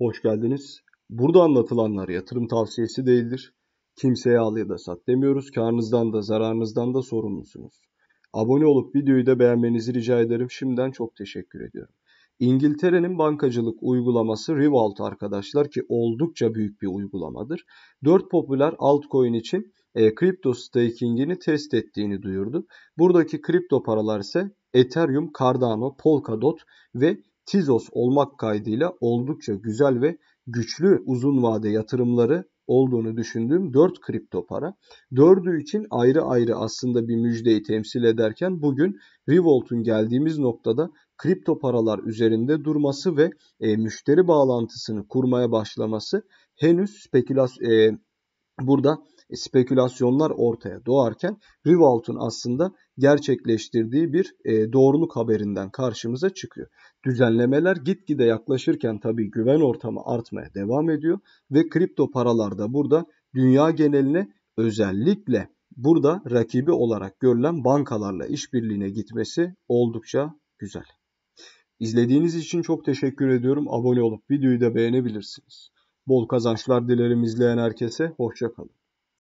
Hoş geldiniz. Burada anlatılanlar yatırım tavsiyesi değildir. Kimseye al ya da sat demiyoruz. Karnınızdan da zararınızdan da sorumlusunuz. Abone olup videoyu da beğenmenizi rica ederim. Şimdiden çok teşekkür ediyorum. İngiltere'nin bankacılık uygulaması Revolut arkadaşlar ki oldukça büyük bir uygulamadır. 4 popüler altcoin için e, kripto staking'ini test ettiğini duyurdu. Buradaki kripto paralar ise Ethereum, Cardano, Polkadot ve Tizos olmak kaydıyla oldukça güzel ve güçlü uzun vade yatırımları olduğunu düşündüğüm 4 kripto para. Dördü için ayrı ayrı aslında bir müjdeyi temsil ederken bugün Revolt'un geldiğimiz noktada kripto paralar üzerinde durması ve e, müşteri bağlantısını kurmaya başlaması henüz spekülas e, burada e, spekülasyonlar ortaya doğarken Rivault'un aslında gerçekleştirdiği bir e, doğruluk haberinden karşımıza çıkıyor. Düzenlemeler gitgide yaklaşırken tabii güven ortamı artmaya devam ediyor ve kripto paralarda burada dünya geneline özellikle burada rakibi olarak görülen bankalarla işbirliğine gitmesi oldukça güzel. İzlediğiniz için çok teşekkür ediyorum. Abone olup videoyu da beğenebilirsiniz. Bol kazançlar dilerim izleyen herkese. Hoşçakalın.